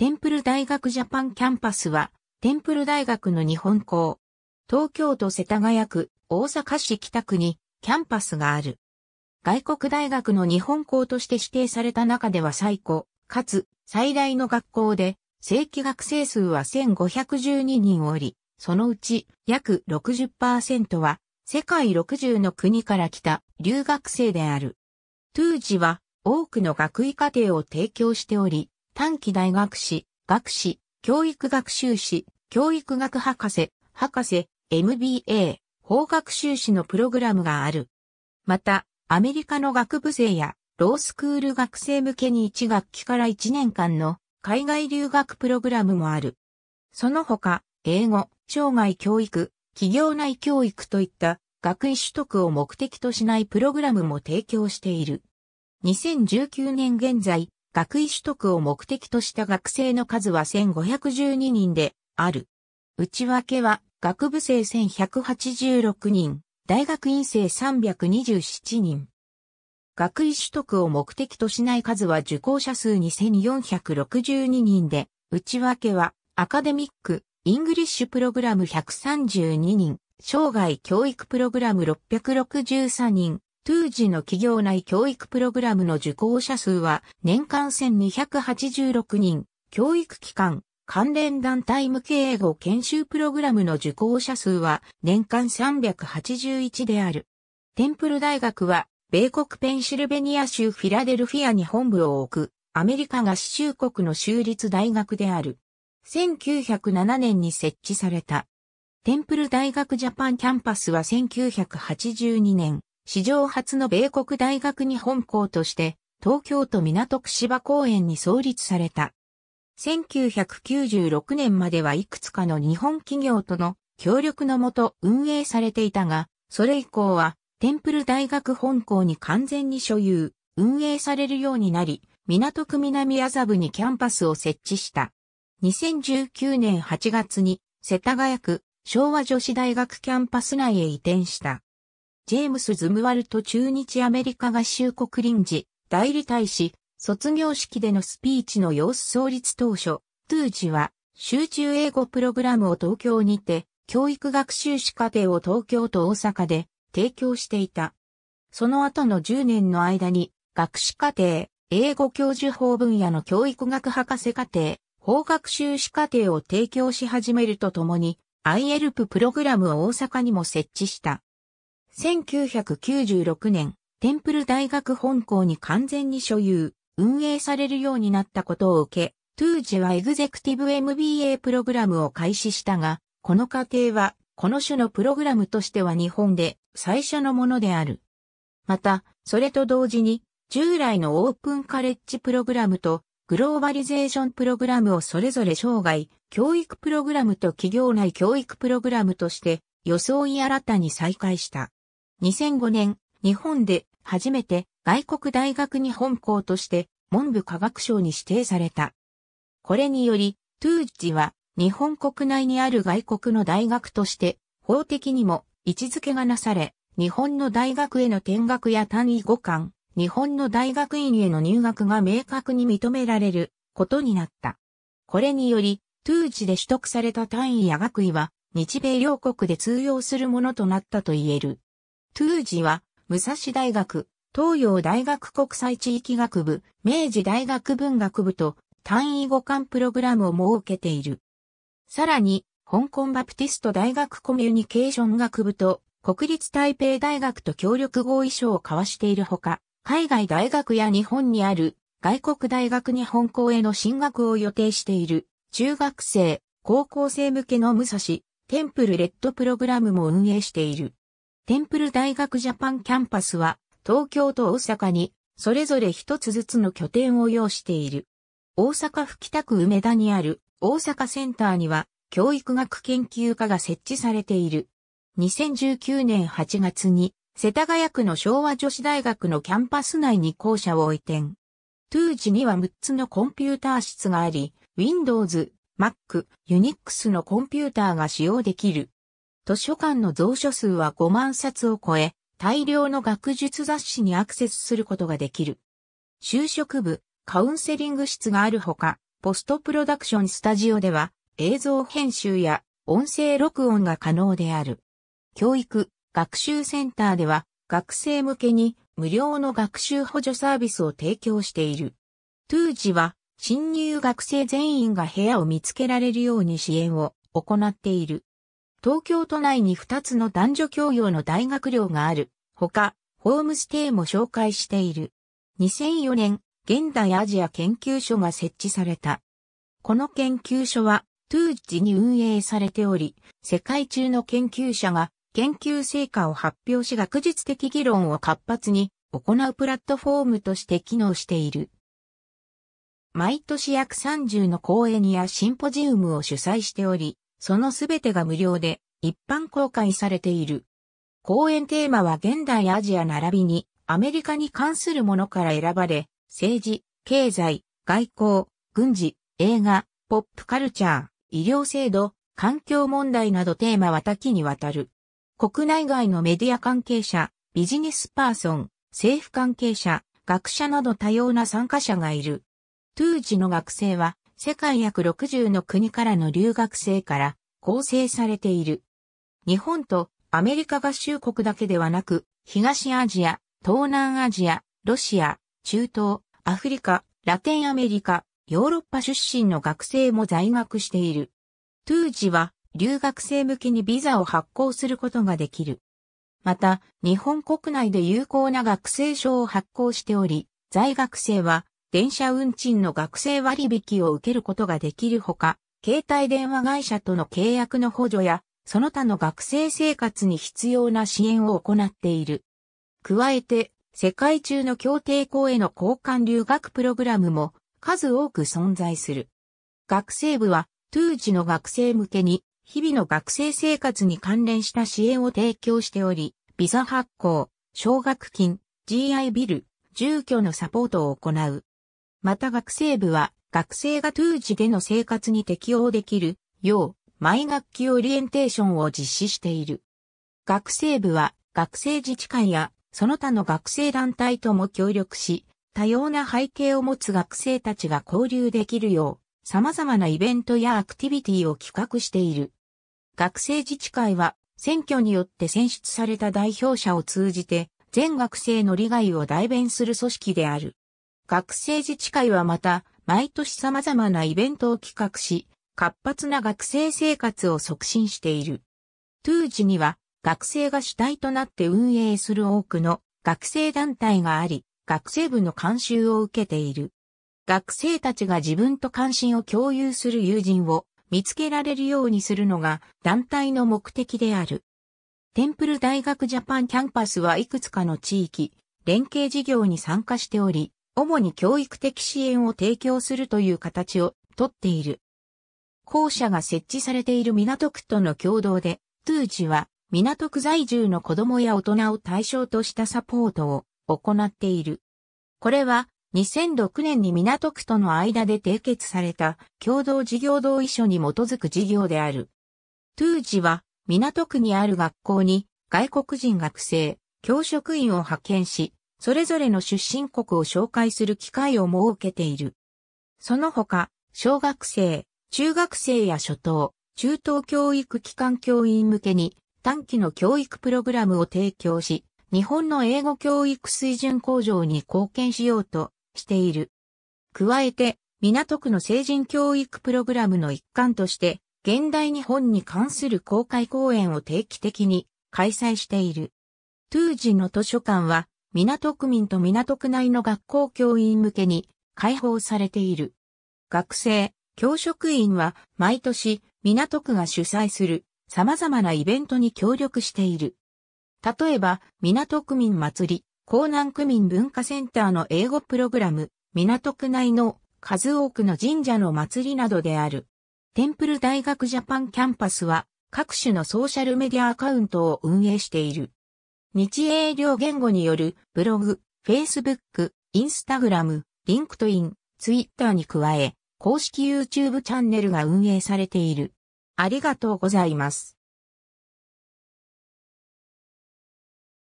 テンプル大学ジャパンキャンパスは、テンプル大学の日本校、東京都世田谷区、大阪市北区にキャンパスがある。外国大学の日本校として指定された中では最古、かつ最大の学校で、正規学生数は1512人おり、そのうち約60%は世界60の国から来た留学生である。当時は多くの学位課程を提供しており、短期大学士、学士、教育学修士、教育学博士、博士、MBA、法学修士のプログラムがある。また、アメリカの学部生や、ロースクール学生向けに1学期から1年間の海外留学プログラムもある。その他、英語、生涯教育、企業内教育といった学位取得を目的としないプログラムも提供している。2019年現在、学位取得を目的とした学生の数は1512人である。内訳は学部生1186人、大学院生327人。学位取得を目的としない数は受講者数2462人で、内訳はアカデミック、イングリッシュプログラム132人、生涯教育プログラム663人、トゥージの企業内教育プログラムの受講者数は年間1286人、教育機関、関連団体向け英語研修プログラムの受講者数は年間381である。テンプル大学は、米国ペンシルベニア州フィラデルフィアに本部を置く、アメリカ合衆国の州立大学である。1907年に設置された。テンプル大学ジャパンキャンパスは1982年、史上初の米国大学に本校として、東京都港区芝公園に創立された。1996年まではいくつかの日本企業との協力のもと運営されていたが、それ以降は、テンプル大学本校に完全に所有、運営されるようになり、港区南麻布にキャンパスを設置した。2019年8月に、世田谷区昭和女子大学キャンパス内へ移転した。ジェームス・ズムワルト駐日アメリカ合衆国臨時代理大使、卒業式でのスピーチの様子創立当初、トゥージは集中英語プログラムを東京にて、教育学習士課程を東京と大阪で提供していた。その後の10年の間に、学士課程、英語教授法分野の教育学博士課程、法学修士課程を提供し始めるとともに、IELP プログラムを大阪にも設置した。1996年、テンプル大学本校に完全に所有、運営されるようになったことを受け、トゥージェはエグゼクティブ MBA プログラムを開始したが、この過程は、この種のプログラムとしては日本で最初のものである。また、それと同時に、従来のオープンカレッジプログラムとグローバリゼーションプログラムをそれぞれ生涯、教育プログラムと企業内教育プログラムとして、装い新たに再開した。2005年、日本で初めて外国大学に本校として文部科学省に指定された。これにより、トゥージは日本国内にある外国の大学として法的にも位置づけがなされ、日本の大学への転学や単位互換、日本の大学院への入学が明確に認められることになった。これにより、トゥージで取得された単位や学位は日米両国で通用するものとなったと言える。トゥージは、武蔵大学、東洋大学国際地域学部、明治大学文学部と単位互換プログラムを設けている。さらに、香港バプティスト大学コミュニケーション学部と国立台北大学と協力合意書を交わしているほか、海外大学や日本にある外国大学日本校への進学を予定している中学生、高校生向けの武蔵、テンプルレッドプログラムも運営している。テンプル大学ジャパンキャンパスは、東京と大阪に、それぞれ一つずつの拠点を要している。大阪府北区梅田にある大阪センターには、教育学研究科が設置されている。2019年8月に、世田谷区の昭和女子大学のキャンパス内に校舎を移転。ー時には6つのコンピューター室があり、Windows、Mac、Unix のコンピューターが使用できる。図書館の蔵書数は5万冊を超え、大量の学術雑誌にアクセスすることができる。就職部、カウンセリング室があるほか、ポストプロダクションスタジオでは映像編集や音声録音が可能である。教育、学習センターでは学生向けに無料の学習補助サービスを提供している。トゥージは新入学生全員が部屋を見つけられるように支援を行っている。東京都内に2つの男女教養の大学寮がある。ほか、ホームステイも紹介している。2004年、現代アジア研究所が設置された。この研究所は、トゥージに運営されており、世界中の研究者が研究成果を発表し学術的議論を活発に行うプラットフォームとして機能している。毎年約30の講演やシンポジウムを主催しており、そのすべてが無料で一般公開されている。講演テーマは現代アジア並びにアメリカに関するものから選ばれ、政治、経済、外交、軍事、映画、ポップカルチャー、医療制度、環境問題などテーマは多岐にわたる。国内外のメディア関係者、ビジネスパーソン、政府関係者、学者など多様な参加者がいる。ージの学生は世界約60の国からの留学生から構成されている。日本とアメリカ合衆国だけではなく、東アジア、東南アジア、ロシア、中東、アフリカ、ラテンアメリカ、ヨーロッパ出身の学生も在学している。トゥージは留学生向けにビザを発行することができる。また、日本国内で有効な学生証を発行しており、在学生は電車運賃の学生割引を受けることができるほか、携帯電話会社との契約の補助や、その他の学生生活に必要な支援を行っている。加えて、世界中の協定校への交換留学プログラムも数多く存在する。学生部は、当時の学生向けに、日々の学生生活に関連した支援を提供しており、ビザ発行、奨学金、GI ビル、住居のサポートを行う。また学生部は学生が当時での生活に適応できるよう、毎学期オリエンテーションを実施している。学生部は学生自治会やその他の学生団体とも協力し、多様な背景を持つ学生たちが交流できるよう、様々なイベントやアクティビティを企画している。学生自治会は選挙によって選出された代表者を通じて全学生の利害を代弁する組織である。学生自治会はまた、毎年様々なイベントを企画し、活発な学生生活を促進している。トゥージには、学生が主体となって運営する多くの学生団体があり、学生部の監修を受けている。学生たちが自分と関心を共有する友人を見つけられるようにするのが団体の目的である。テンプル大学ジャパンキャンパスはいくつかの地域、連携事業に参加しており、主に教育的支援を提供するという形をとっている。校舎が設置されている港区との共同で、トゥージは港区在住の子供や大人を対象としたサポートを行っている。これは2006年に港区との間で締結された共同事業同意書に基づく事業である。トゥージは港区にある学校に外国人学生、教職員を派遣し、それぞれの出身国を紹介する機会を設けている。その他、小学生、中学生や初等、中等教育機関教員向けに短期の教育プログラムを提供し、日本の英語教育水準向上に貢献しようとしている。加えて、港区の成人教育プログラムの一環として、現代日本に関する公開講演を定期的に開催している。当時の図書館は港区民と港区内の学校教員向けに開放されている。学生、教職員は毎年港区が主催する様々なイベントに協力している。例えば、港区民祭り、港南区民文化センターの英語プログラム、港区内の数多くの神社の祭りなどである。テンプル大学ジャパンキャンパスは各種のソーシャルメディアアカウントを運営している。日英両言語によるブログ、Facebook、Instagram、LinkedIn、Twitter に加え、公式 YouTube チャンネルが運営されている。ありがとうございます。